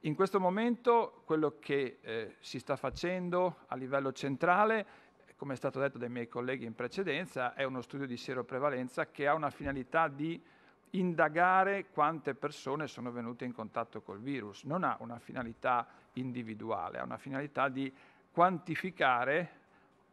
In questo momento quello che eh, si sta facendo a livello centrale, come è stato detto dai miei colleghi in precedenza, è uno studio di seroprevalenza che ha una finalità di indagare quante persone sono venute in contatto col virus. Non ha una finalità individuale, ha una finalità di quantificare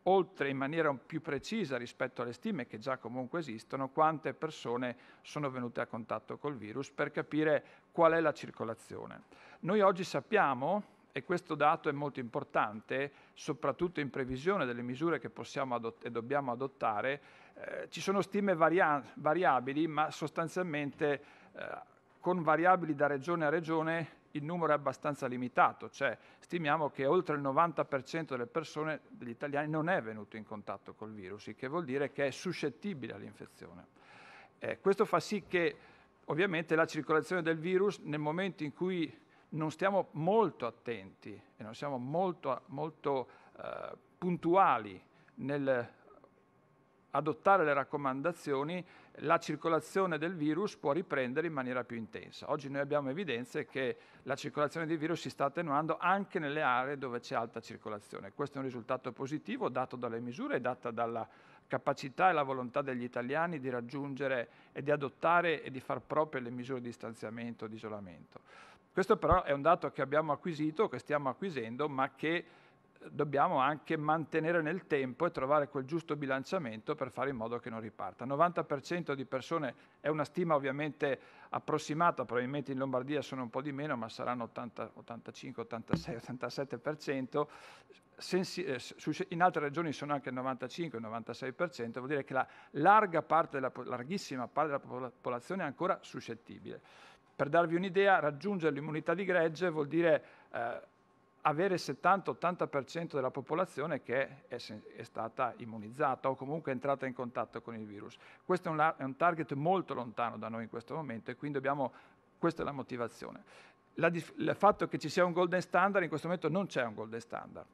oltre in maniera più precisa rispetto alle stime che già comunque esistono, quante persone sono venute a contatto col virus per capire qual è la circolazione. Noi oggi sappiamo, e questo dato è molto importante, soprattutto in previsione delle misure che possiamo adott- e dobbiamo adottare, eh, ci sono stime varia- variabili, ma sostanzialmente eh, con variabili da regione a regione il numero è abbastanza limitato, cioè stimiamo che oltre il 90% delle persone, degli italiani, non è venuto in contatto col virus, il che vuol dire che è suscettibile all'infezione. Eh, questo fa sì che ovviamente la circolazione del virus nel momento in cui non stiamo molto attenti e non siamo molto, molto eh, puntuali nel adottare le raccomandazioni, la circolazione del virus può riprendere in maniera più intensa. Oggi noi abbiamo evidenze che la circolazione del virus si sta attenuando anche nelle aree dove c'è alta circolazione. Questo è un risultato positivo dato dalle misure e data dalla capacità e la volontà degli italiani di raggiungere e di adottare e di far proprie le misure di distanziamento e di isolamento. Questo però è un dato che abbiamo acquisito, che stiamo acquisendo, ma che dobbiamo anche mantenere nel tempo e trovare quel giusto bilanciamento per fare in modo che non riparta. 90% di persone, è una stima ovviamente approssimata, probabilmente in Lombardia sono un po' di meno, ma saranno 80, 85, 86, 87%, in altre regioni sono anche il 95-96%, vuol dire che la larga parte della, larghissima parte della popolazione è ancora suscettibile. Per darvi un'idea, raggiungere l'immunità di gregge vuol dire eh, avere il 70-80% della popolazione che è, è, stata immunizzata o comunque è entrata in contatto con il virus. Questo è un, è un target molto lontano da noi in questo momento e quindi dobbiamo, questa è la motivazione. La, il fatto che ci sia un golden standard, in questo momento non c'è un golden standard.